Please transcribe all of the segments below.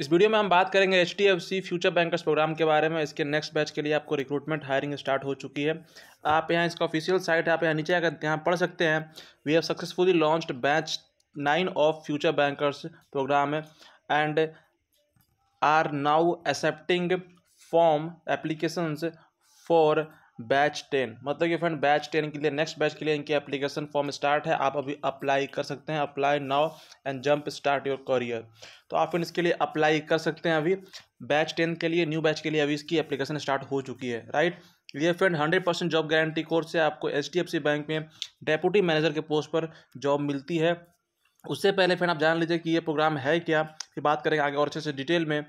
इस वीडियो में हम बात करेंगे एच फ्यूचर बैंकर्स प्रोग्राम के बारे में इसके नेक्स्ट बैच के लिए आपको रिक्रूटमेंट हायरिंग स्टार्ट हो चुकी है आप यहाँ इसका ऑफिशियल साइट है आप यहाँ नीचे अगर यहाँ पढ़ सकते हैं we have successfully launched batch nine of future bankers program and are now accepting form applications for batch ten मतलब कि फ्रेंड बैच टेन के लिए नेक्स्ट बैच के लिए इनकी एप्लीकेशन फॉर्म स्टार्ट है आप अभी अप्लाई कर सकते हैं apply now and jump start your career तो आप फिर इसके लिए अप्लाई कर सकते हैं अभी बैच टेन के लिए न्यू बैच के लिए अभी इसकी एप्लीकेशन स्टार्ट हो चुकी है राइट ये friend hundred percent job guarantee course से आपको एच बैंक में डेपूटी मैनेजर के पोस्ट पर जॉब मिलती है उससे पहले फ्रेंड आप जान लीजिए कि ये प्रोग्राम है क्या फिर बात करेंगे आगे और अच्छे से डिटेल में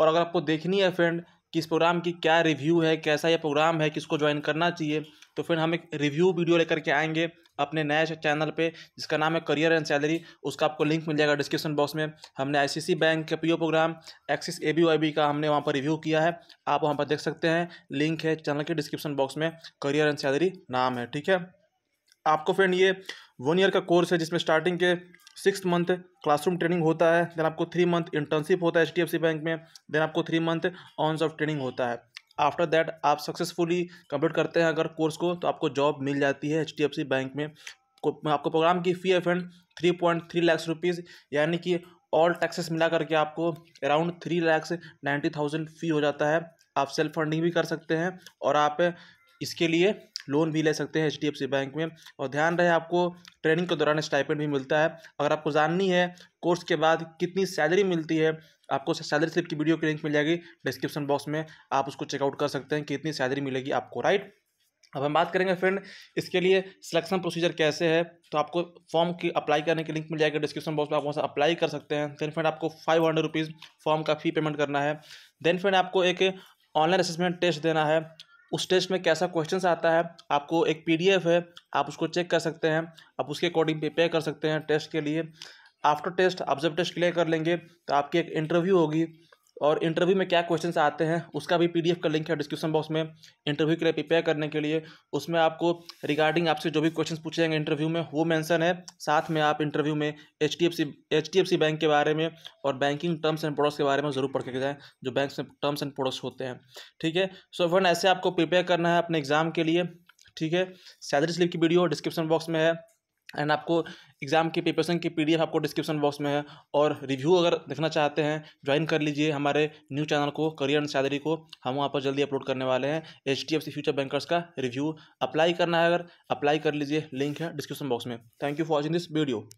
और अगर आपको देखनी है फ्रेंड कि इस प्रोग्राम की क्या रिव्यू है कैसा यह प्रोग्राम है किसको ज्वाइन करना चाहिए तो फिर हम एक रिव्यू वीडियो लेकर के आएंगे अपने नए चैनल पे जिसका नाम है करियर एंड सैलरी उसका आपको लिंक मिल जाएगा डिस्क्रिप्शन बॉक्स में हमने आईसीसी बैंक के PO program Axis A B Y B का हमने वहाँ पर रिव्यू किया है आप वहाँ पर देख सकते हैं लिंक है चैनल के डिस्क्रिप्शन बॉक्स में करियर एंड सैलरी नाम है ठीक है आपको फ्रेंड ये वन ईयर का कोर्स है जिसमें स्टार्टिंग के सिक्स मंथ क्लासरूम ट्रेनिंग होता है देन आपको थ्री मंथ इंटर्नशिप होता है एच बैंक में देन आपको three month on job training होता है आफ्टर दैट आप सक्सेसफुली कंप्लीट करते हैं अगर कोर्स को तो आपको जॉब मिल जाती है एच बैंक में आपको प्रोग्राम की fee F and three point three lakhs rupees यानी कि ऑल टैक्सेस मिला करके आपको around three lakhs ninety thousand fee हो जाता है आप सेल्फ फंडिंग भी कर सकते हैं और आप इसके लिए लोन भी ले सकते हैं एच बैंक में और ध्यान रहे आपको ट्रेनिंग के दौरान स्टाइपेंट भी मिलता है अगर आपको जाननी है कोर्स के बाद कितनी सैलरी मिलती है आपको सैलरी स्लिप की वीडियो की लिंक मिल जाएगी डिस्क्रिप्शन बॉक्स में आप उसको चेकआउट कर सकते हैं कितनी सैलरी मिलेगी आपको राइट अब हम बात करेंगे फ्रेंड इसके लिए सिलेक्शन प्रोसीजर कैसे है तो आपको फॉर्म की अप्लाई करने की लिंक मिल जाएगी डिस्क्रिप्शन बॉक्स में आप वहाँ से अप्लाई कर सकते हैं देन फ्रेंड आपको फाइव हंड्रेड रुपीज़ फॉर्म का फी पेमेंट करना है देन फ्रेंड आपको एक ऑनलाइन असेसमेंट टेस्ट देना है उस टेस्ट में कैसा क्वेश्चन आता है आपको एक पी है आप उसको चेक कर सकते हैं आप उसके अकॉर्डिंग प्रिपेयर कर सकते हैं टेस्ट के लिए आफ्टर टेस्ट आप जब टेस्ट क्लियर कर लेंगे तो आपकी एक इंटरव्यू होगी और इंटरव्यू में क्या क्वेश्चन आते हैं उसका भी पीडीएफ का लिंक है डिस्क्रिप्शन बॉक्स में इंटरव्यू के लिए प्रिपेयर करने के लिए उसमें आपको रिगार्डिंग आपसे जो भी क्वेश्चन पूछे जाएंगे इंटरव्यू में वो मेंशन है साथ में आप इंटरव्यू में एच डी बैंक के बारे में और बैंकिंग टर्म्स एंड प्रोडक्ट्स के बारे में ज़रूर पढ़ के जाएँ जो बैंक में टर्म्स एंड प्रोडक्ट्स होते हैं ठीक है सो फ्रेंड ऐसे आपको प्रिपेयर करना है अपने एग्जाम के लिए ठीक है सैलरी स्लिप की वीडियो डिस्क्रिप्शन बॉक्स में है एंड आपको एग्ज़ाम के प्रिपरेशन की पीडीएफ आपको डिस्क्रिप्शन बॉक्स में है और रिव्यू अगर देखना चाहते हैं ज्वाइन कर लीजिए हमारे न्यू चैनल को करियर एंड सैलरी को हम वहाँ पर जल्दी अपलोड करने वाले हैं H D F future bankers का रिव्यू अप्लाई करना है अगर अप्लाई कर लीजिए लिंक है डिस्क्रिप्शन बॉक्स में thank you for watching this video